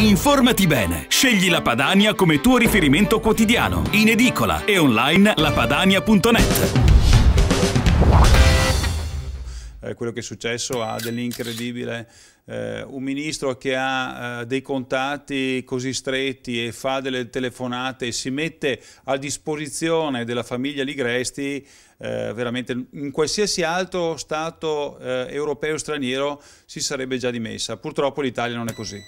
Informati bene. Scegli la Padania come tuo riferimento quotidiano, in edicola e online lapadania.net. Eh, quello che è successo ha dell'incredibile. Eh, un ministro che ha eh, dei contatti così stretti e fa delle telefonate e si mette a disposizione della famiglia Ligresti, eh, veramente in qualsiasi altro Stato eh, europeo o straniero si sarebbe già dimessa. Purtroppo l'Italia non è così.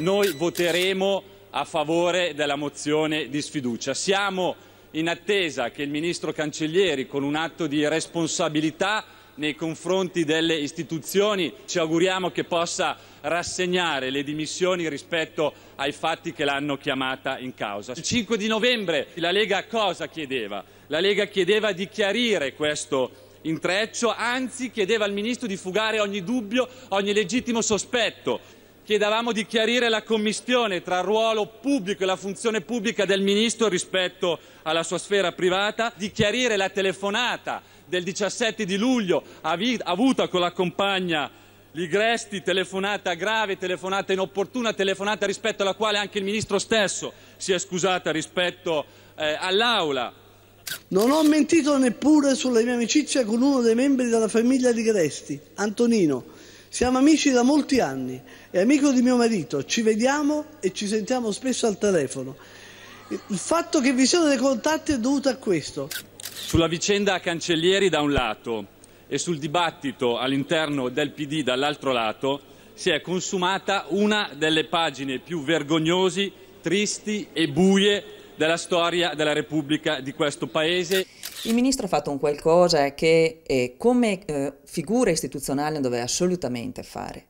Noi voteremo a favore della mozione di sfiducia. Siamo in attesa che il Ministro Cancellieri, con un atto di responsabilità nei confronti delle istituzioni, ci auguriamo che possa rassegnare le dimissioni rispetto ai fatti che l'hanno chiamata in causa. Il 5 di novembre la Lega cosa chiedeva? La Lega chiedeva di chiarire questo intreccio, anzi chiedeva al Ministro di fugare ogni dubbio, ogni legittimo sospetto chiedevamo di chiarire la commistione tra il ruolo pubblico e la funzione pubblica del Ministro rispetto alla sua sfera privata, di chiarire la telefonata del 17 di luglio avuta con la compagna Ligresti, telefonata grave, telefonata inopportuna, telefonata rispetto alla quale anche il Ministro stesso si è scusata rispetto eh, all'Aula. Non ho mentito neppure sulla mia amicizia con uno dei membri della famiglia Ligresti, Antonino siamo amici da molti anni, è amico di mio marito, ci vediamo e ci sentiamo spesso al telefono. Il fatto che vi siano dei contatti è dovuto a questo. Sulla vicenda Cancellieri da un lato e sul dibattito all'interno del PD dall'altro lato si è consumata una delle pagine più vergognose, tristi e buie della storia della Repubblica di questo Paese. Il ministro ha fatto un qualcosa che eh, come eh, figura istituzionale non doveva assolutamente fare.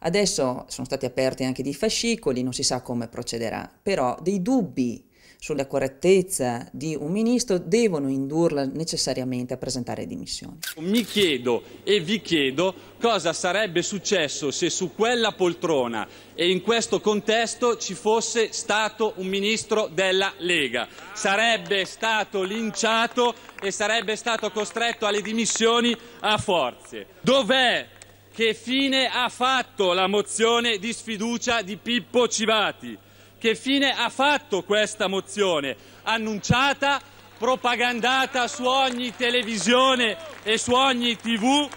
Adesso sono stati aperti anche dei fascicoli, non si sa come procederà, però dei dubbi sulla correttezza di un ministro devono indurla necessariamente a presentare dimissioni. Mi chiedo e vi chiedo cosa sarebbe successo se su quella poltrona e in questo contesto ci fosse stato un ministro della Lega. Sarebbe stato linciato e sarebbe stato costretto alle dimissioni a forze. Dov'è che fine ha fatto la mozione di sfiducia di Pippo Civati? che fine ha fatto questa mozione annunciata, propagandata su ogni televisione e su ogni tv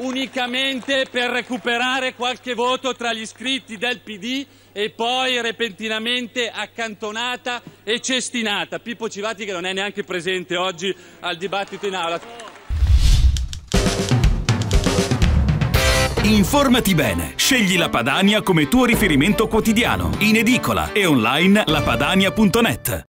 unicamente per recuperare qualche voto tra gli iscritti del PD e poi repentinamente accantonata e cestinata. Pippo Civati che non è neanche presente oggi al dibattito in aula. Informati bene. Scegli la Padania come tuo riferimento quotidiano. In edicola e online lapadania.net.